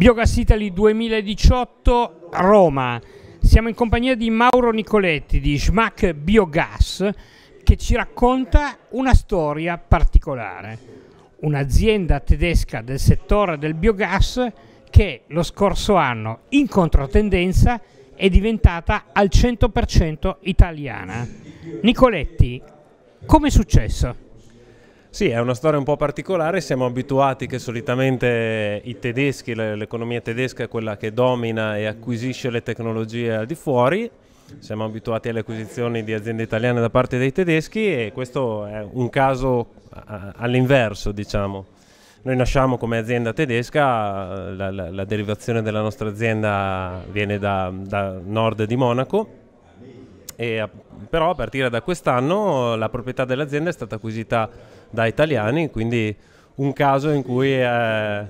Biogas Italy 2018 Roma. Siamo in compagnia di Mauro Nicoletti di Schmack Biogas che ci racconta una storia particolare. Un'azienda tedesca del settore del biogas che lo scorso anno in controtendenza è diventata al 100% italiana. Nicoletti, come è successo? Sì, è una storia un po' particolare, siamo abituati che solitamente i tedeschi, l'economia tedesca è quella che domina e acquisisce le tecnologie al di fuori, siamo abituati alle acquisizioni di aziende italiane da parte dei tedeschi e questo è un caso all'inverso, diciamo. Noi nasciamo come azienda tedesca, la, la, la derivazione della nostra azienda viene da, da nord di Monaco e, però a partire da quest'anno la proprietà dell'azienda è stata acquisita da italiani, quindi un caso in cui è,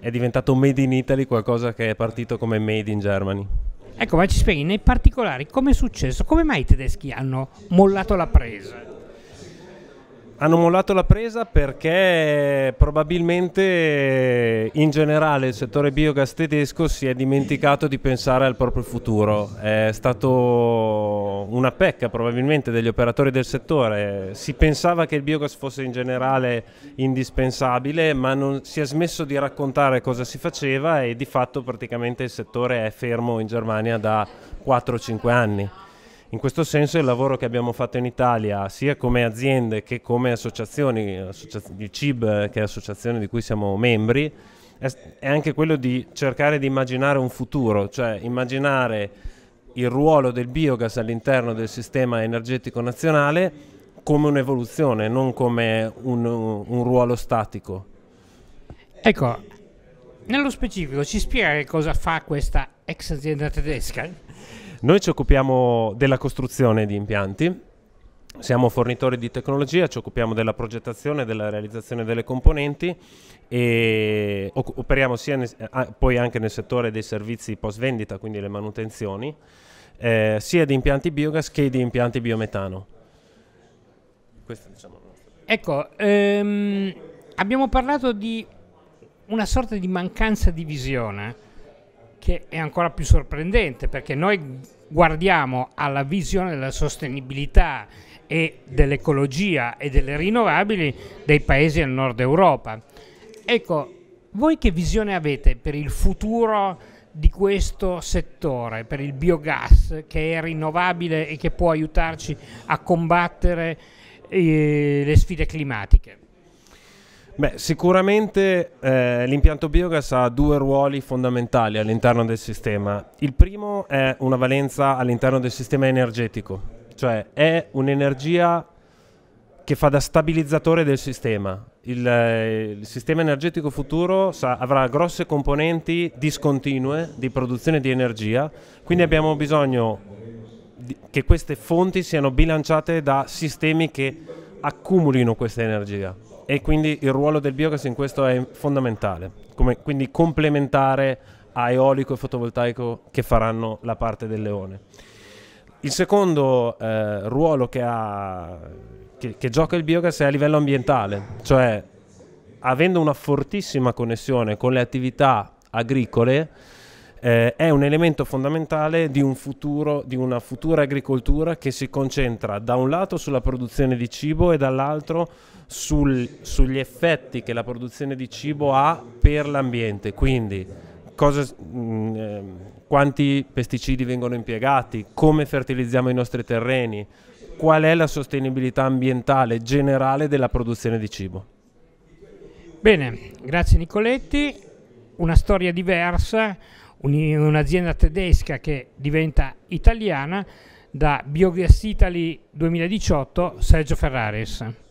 è diventato Made in Italy qualcosa che è partito come Made in Germany. Ecco, ma ci spieghi nei particolari come è successo, come mai i tedeschi hanno mollato la presa? hanno mollato la presa perché probabilmente in generale il settore biogas tedesco si è dimenticato di pensare al proprio futuro. È stata una pecca probabilmente degli operatori del settore. Si pensava che il biogas fosse in generale indispensabile, ma non si è smesso di raccontare cosa si faceva e di fatto praticamente il settore è fermo in Germania da 4-5 anni. In questo senso il lavoro che abbiamo fatto in Italia, sia come aziende che come associazioni, associaz- il CIB eh, che è l'associazione di cui siamo membri, è anche quello di cercare di immaginare un futuro, cioè immaginare il ruolo del biogas all'interno del sistema energetico nazionale come un'evoluzione, non come un, un ruolo statico. Ecco, nello specifico ci spiega che cosa fa questa ex azienda tedesca? Noi ci occupiamo della costruzione di impianti, siamo fornitori di tecnologia, ci occupiamo della progettazione e della realizzazione delle componenti e operiamo nel, eh, poi anche nel settore dei servizi post vendita, quindi le manutenzioni, eh, sia di impianti biogas che di impianti biometano. Questo, diciamo, ecco, ehm, abbiamo parlato di una sorta di mancanza di visione che è ancora più sorprendente perché noi guardiamo alla visione della sostenibilità e dell'ecologia e delle rinnovabili dei paesi del nord Europa. Ecco, voi che visione avete per il futuro di questo settore, per il biogas che è rinnovabile e che può aiutarci a combattere eh, le sfide climatiche? Beh, sicuramente eh, l'impianto biogas ha due ruoli fondamentali all'interno del sistema. Il primo è una valenza all'interno del sistema energetico, cioè è un'energia che fa da stabilizzatore del sistema. Il, eh, il sistema energetico futuro sa, avrà grosse componenti discontinue di produzione di energia, quindi abbiamo bisogno di, che queste fonti siano bilanciate da sistemi che accumulino questa energia e quindi il ruolo del biogas in questo è fondamentale, come, quindi complementare a eolico e fotovoltaico che faranno la parte del leone. Il secondo eh, ruolo che, ha, che, che gioca il biogas è a livello ambientale, cioè avendo una fortissima connessione con le attività agricole, eh, è un elemento fondamentale di, un futuro, di una futura agricoltura che si concentra da un lato sulla produzione di cibo e dall'altro sul, sugli effetti che la produzione di cibo ha per l'ambiente. Quindi cosa, mh, mm, eh, quanti pesticidi vengono impiegati, come fertilizziamo i nostri terreni, qual è la sostenibilità ambientale generale della produzione di cibo. Bene, grazie Nicoletti, una storia diversa un'azienda tedesca che diventa italiana da Biogas Italy 2018 Sergio Ferraris.